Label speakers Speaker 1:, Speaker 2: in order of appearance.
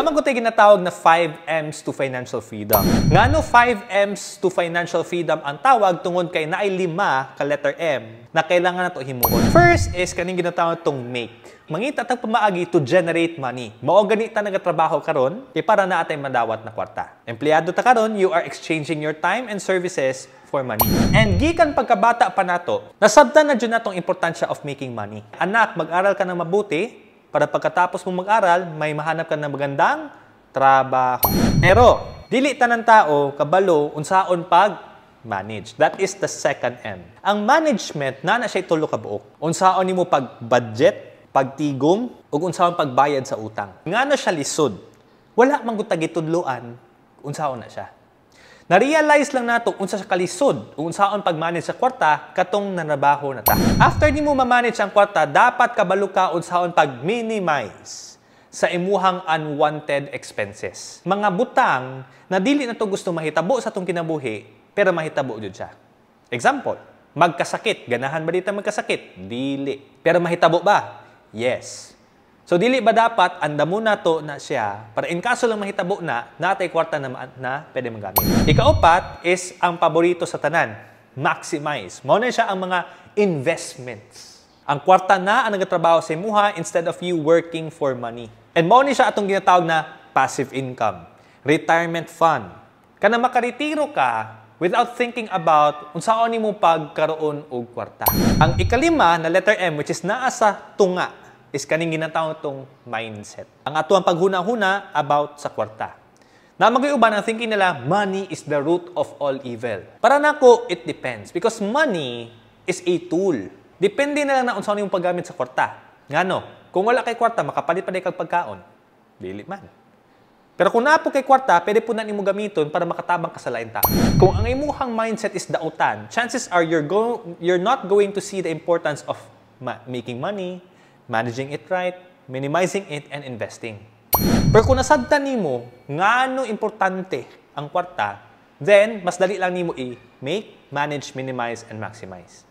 Speaker 1: Naman ko tayo ginatawag na 5Ms to financial freedom. Nga no 5Ms to financial freedom ang tawag tungod kay na ay lima ka letter M na kailangan na to himuon. First is kaning ginatawag tong make mangita tag pamaagi to generate money. Mao gani ta nagatrabaho karon kay para na atay madawat na kwarta. Empleyado ta karon, you are exchanging your time and services for money. And gikan pagkabata pa nato, nasabtan na jud natong importansya of making money. Anak, mag-aral ka nang mabuti para pagkatapos mong mag-aral, may mahanap ka ng magandang trabaho. Pero, dili tanan tao, kabalo, unsaon pag manage. That is the second M. Ang management, na na siya tulo ka buok. Unsaon nimo pag budget, pagtigom, ug unsaon pagbayad sa utang. Nga na siya lisod. Wala man gutagitudloan, unsaon na siya. Na-realize lang nato unsa sa kalisod o unsaon pag-manage sa kwarta katong nanabaho na ta. After nimo ma-manage ang kwarta, dapat kabalo ka unsaon pag-minimize sa imuhang unwanted expenses. Mga butang na dili na to gusto mahitabo sa tong kinabuhi, pero mahitabo jud siya. Example, magkasakit, ganahan ba dito magkasakit? Dili. Pero mahitabo ba? Yes. So dili ba dapat anda muna to na siya para in kaso lang mahitabo na natay kwarta na, na pwede magamit. Ikaapat is ang paborito sa tanan, maximize. Mao na siya ang mga investments. Ang kwarta na ang nagatrabaho sa imuha instead of you working for money. And mao ni siya atong ginatawag na passive income, retirement fund. Kana makaretiro ka without thinking about unsa unsaon nimo pagkaroon og kwarta. Ang ikalima na letter M which is naa sa tunga is kaning ginataw itong mindset. Ang ato ang paghuna-huna about sa kwarta. Na magiuban na thinking nila, money is the root of all evil. Para nako, it depends. Because money is a tool. Depende na lang na unsa yung paggamit sa kwarta. Ngano, kung wala kay kwarta, makapalit pa kag pagkaon. Dili man. Pero kung naapo kay kwarta, pwede po na nimo gamiton para makatabang ka sa lain ta. Kung ang imuhang mindset is dautan, chances are you're, go you're not going to see the importance of ma making money, managing it right, minimizing it, and investing. Pero kung nasagtan nimo ngano importante ang kwarta, then mas dali lang nimo i-make, manage, minimize, and maximize.